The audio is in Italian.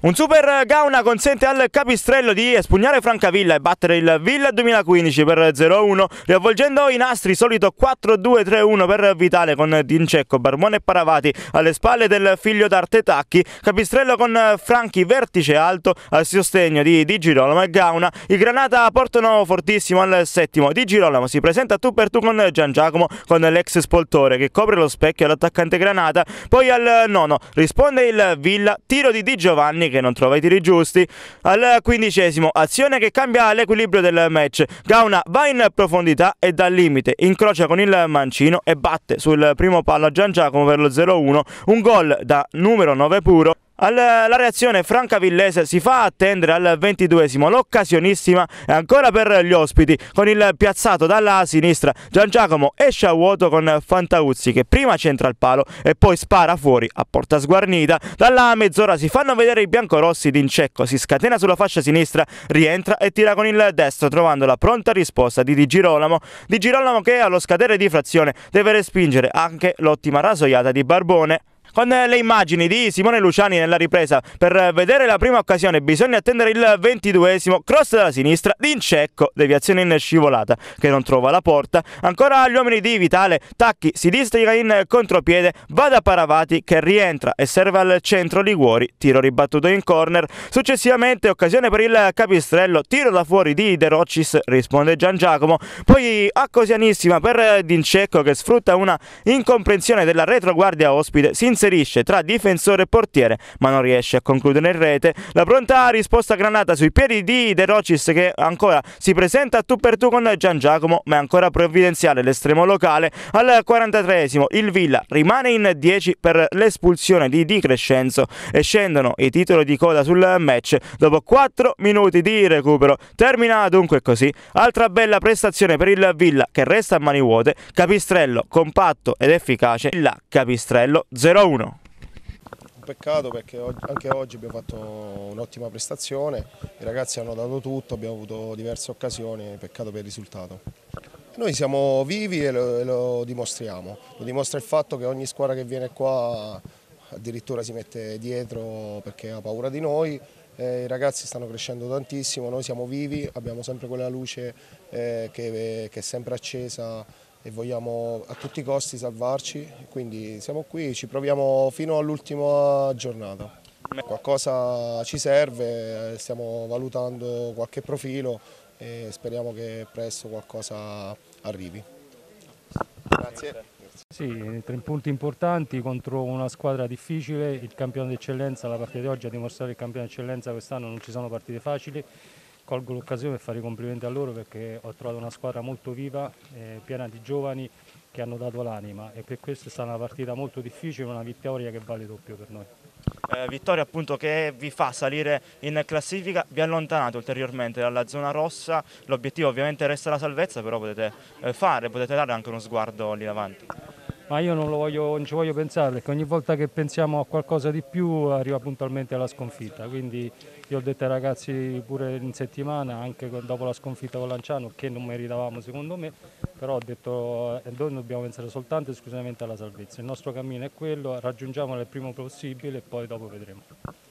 Un super Gauna consente al Capistrello di espugnare Francavilla e battere il Villa 2015 per 0-1, riavvolgendo i nastri solito 4-2-3-1 per Vitale con Dincecco, Barmone e Paravati alle spalle del figlio d'arte Tacchi, Capistrello con Franchi vertice alto al sostegno di Di Girolamo e Gauna, i Granata portano fortissimo al settimo, Di Girolamo si presenta tu per tu con Gian Giacomo con l'ex spoltore che copre lo specchio all'attaccante Granata, poi al nono risponde il Villa, tiro di Di Giovanni che non trova i tiri giusti. Al quindicesimo, azione che cambia l'equilibrio del match. Gauna va in profondità e dal limite incrocia con il mancino e batte sul primo palo a Gian Giacomo per lo 0-1. Un gol da numero 9 puro. Alla, la reazione Villese si fa attendere al ventiduesimo, l'occasionissima è ancora per gli ospiti, con il piazzato dalla sinistra Gian Giacomo esce a vuoto con Fantauzzi che prima centra il palo e poi spara fuori a porta sguarnita, dalla mezz'ora si fanno vedere i biancorossi d'Incecco, si scatena sulla fascia sinistra, rientra e tira con il destro trovando la pronta risposta di Di Girolamo, Di Girolamo che allo scadere di frazione deve respingere anche l'ottima rasoiata di Barbone. Con eh, le immagini di Simone Luciani nella ripresa, per eh, vedere la prima occasione bisogna attendere il 22esimo cross dalla sinistra di Incecco, deviazione in scivolata che non trova la porta. Ancora gli uomini di Vitale, Tacchi si districa in contropiede, va da Paravati che rientra e serve al centro Liguori, tiro ribattuto in corner. Successivamente occasione per il Capistrello, tiro da fuori di De Rocis, risponde Gian Giacomo. Poi accosianissima per eh, D'Incecco che sfrutta una incomprensione della retroguardia ospite, si inserisce tra difensore e portiere, ma non riesce a concludere in rete. La pronta risposta granata sui piedi di De Rocis che ancora si presenta a tu per tu con Gian Giacomo, ma è ancora provvidenziale l'estremo locale. Al 43esimo il Villa rimane in 10 per l'espulsione di Di Crescenzo e scendono i titoli di coda sul match dopo 4 minuti di recupero. Termina dunque così. Altra bella prestazione per il Villa che resta a mani vuote. Capistrello compatto ed efficace. La Capistrello 0-1. 1 peccato perché anche oggi abbiamo fatto un'ottima prestazione, i ragazzi hanno dato tutto, abbiamo avuto diverse occasioni, peccato per il risultato. Noi siamo vivi e lo, e lo, dimostriamo, lo dimostra il fatto che ogni squadra che viene qua addirittura si mette dietro perché ha paura di noi, eh, i ragazzi stanno crescendo tantissimo, noi siamo vivi, abbiamo sempre quella luce eh, che, che è sempre accesa e vogliamo a tutti i costi salvarci, quindi siamo qui, ci proviamo fino all'ultima giornata. Qualcosa ci serve, stiamo valutando qualche profilo e speriamo che presto qualcosa arrivi. Grazie. Sì, tre punti importanti contro una squadra difficile, il campione d'eccellenza, la partita di oggi ha dimostrato il campione d'eccellenza quest'anno non ci sono partite facili, colgo l'occasione per fare i complimenti a loro perché ho trovato una squadra molto viva, eh, piena di giovani che hanno dato l'anima e per questo è stata una partita molto difficile, una vittoria che vale doppio per noi. Eh, vittoria appunto che vi fa salire in classifica, vi allontanate ulteriormente dalla zona rossa, l'obiettivo ovviamente resta la salvezza, però potete eh, fare, potete dare anche uno sguardo lì davanti ma io non, voglio, non, ci voglio pensare perché ogni volta che pensiamo a qualcosa di più arriva puntualmente la sconfitta, quindi io ho detto ai ragazzi pure in settimana, anche dopo la sconfitta con Lanciano, che non meritavamo secondo me, però ho detto che noi dobbiamo pensare soltanto e esclusivamente alla salvezza, il nostro cammino è quello, raggiungiamolo il primo possibile e poi dopo vedremo.